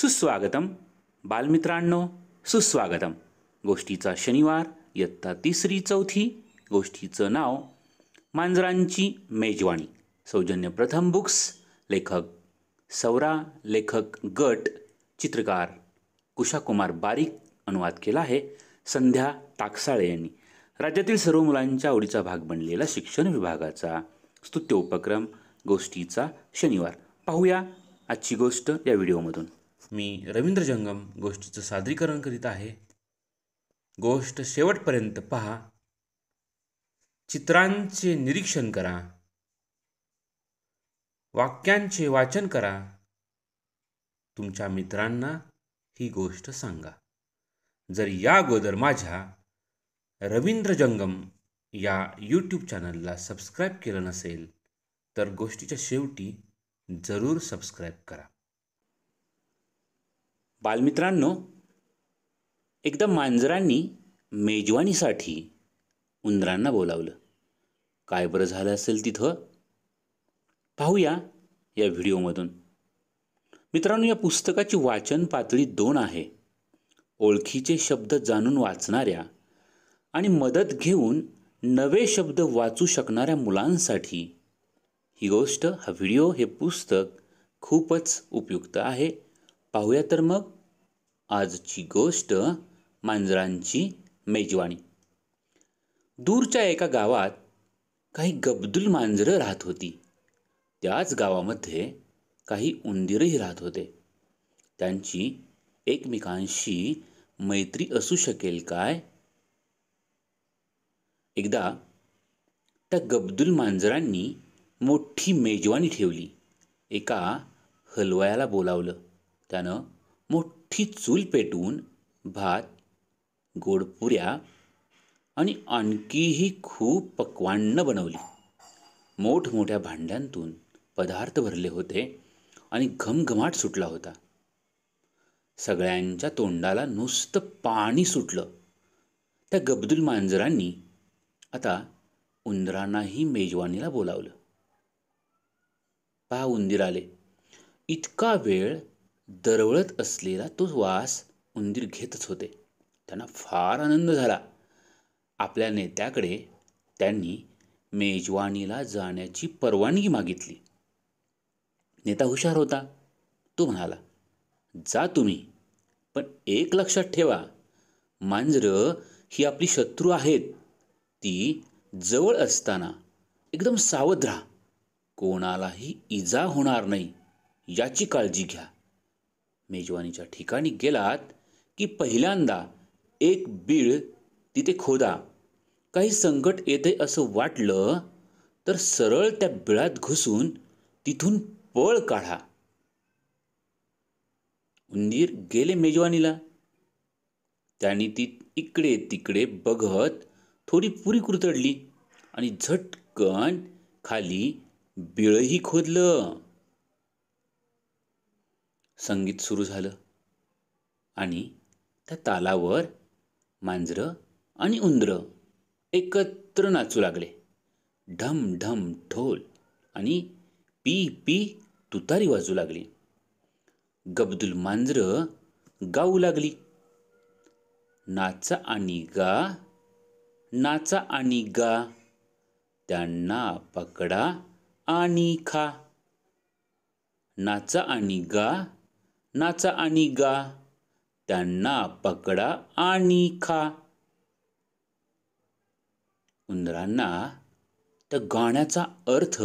सुस्वागतम बालमित्रांनो सुस्वागतम गोष्टीचा शनिवार इयत्ता तिसरी चौथी गोष्टीचं नाव मांजरांची मेजवाणी सौजन्य प्रथम बुक्स लेखक सौरा लेखक गट चित्रकार कुशाकुमार बारीक अनुवाद केला आहे संध्या टाकसाळे यांनी राज्यातील सर्व मुलांच्या आवडीचा भाग बनलेला शिक्षण विभागाचा स्तुत्य उपक्रम गोष्टीचा शनिवार पाहूया आजची गोष्ट या व्हिडिओमधून मी रवींद्र जंगम गोष्टीचं सादरीकरण करीत आहे गोष्ट शेवटपर्यंत पहा चित्रांचे निरीक्षण करा वाक्यांचे वाचन करा तुमच्या मित्रांना ही गोष्ट सांगा जर या अगोदर माझ्या रवींद्र जंगम या यूट्यूब चॅनलला सबस्क्राईब केलं नसेल तर गोष्टीच्या शेवटी जरूर सबस्क्राईब करा बालमित्रांनो एकदा मांजरांनी मेजवानीसाठी उंदरांना बोलावलं काय बरं झालं असेल तिथं पाहूया या व्हिडिओमधून मित्रांनो या पुस्तकाची वाचन पातळी दोन आहे ओळखीचे शब्द जाणून वाचणाऱ्या आणि मदत घेऊन नवे शब्द वाचू शकणाऱ्या मुलांसाठी ही गोष्ट हा व्हिडिओ हे पुस्तक खूपच उपयुक्त आहे पाहूया तर मग आजची गोष्ट मांजरांची मेजवाणी दूरच्या एका गावात काही गब्दुल मांजरं राहत होती त्याच गावामध्ये काही उंदीरही राहत होते त्यांची एकमेकांशी मैत्री असू शकेल काय एकदा त्या गब्दुल मांजरांनी मोठी मेजवानी ठेवली एका हलवायाला बोलावलं त्यानं मोठी चूल पेटवून भात गोडपुऱ्या आणि आणखीही खूप पक्वान्न बनवली मोठमोठ्या भांड्यांतून पदार्थ भरले होते आणि घमघमाट सुटला होता सगळ्यांच्या तोंडाला नुसतं पाणी सुटलं त्या गब्दुल मांजरांनी आता उंदरांनाही मेजवानीला बोलावलं पहा उंदीर आले इतका वेळ दरवळत असलेला तो वास उंदीर घेतच होते त्यांना फार आनंद झाला आपल्या नेत्याकडे त्यांनी मेजवानीला जाण्याची परवानगी मागितली नेता हुशार होता तो म्हणाला जा तुम्ही पण एक लक्षात ठेवा मांजरं ही आपली शत्रू आहेत ती जवळ असताना एकदम सावध राहा कोणालाही इजा होणार नाही याची काळजी घ्या मेजवानीच्या ठिकाणी गेलात की पहिल्यांदा एक बीळ तिथे खोदा काही संकट येते असं वाटलं तर सरळ त्या बिळात घुसून तिथून पळ काढा उंदीर गेले मेजवानीला त्याने ती इकडे तिकडे बघत थोडी पुरी कुरतडली आणि झटकन खाली बिळही खोदलं संगीत सुरू झालं आणि त्या तालावर मांजरं आणि उंदर एकत्र नाचू लागले ढम ढम ढोल आणि पी पी तुतारी वाजू लागली गबदुल मांजरं गाऊ लागली नाचा आणि गा नाचा आणि गा त्यांना पकडा आणि खा नाचा आणि गा नाचा आणि गा त्यांना पकडा आणि खा उंदरांना त्या गाण्याचा अर्थ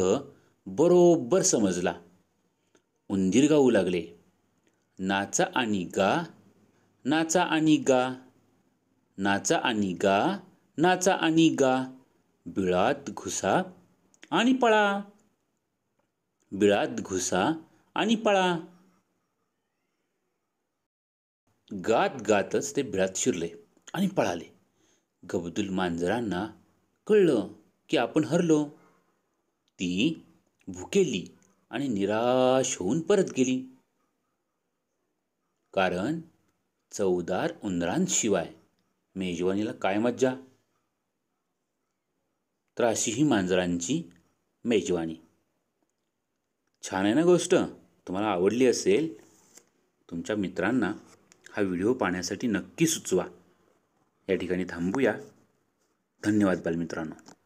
बरोबर समजला उंदीर गाऊ लागले नाचा आणि गा नाचा आणि गा नाचा आणि गा नाचा आणि गा बिळात घुसा आणि पळा बिळात घुसा आणि पळा गात गातच ते भिळात शिरले आणि पळाले गबदुल मांजरांना कळलं की आपण हरलो ती भुकेली आणि निराश होऊन परत गेली कारण चौदार उंदरांशिवाय मेजवानीला काय मज्जा तर अशी ही मांजरांची मेजवानी छान आहे ना गोष्ट तुम्हाला आवडली असेल तुमच्या मित्रांना हा व्हिडिओ पाहण्यासाठी नक्की सुचवा या ठिकाणी थांबूया धन्यवाद बालमित्रांनो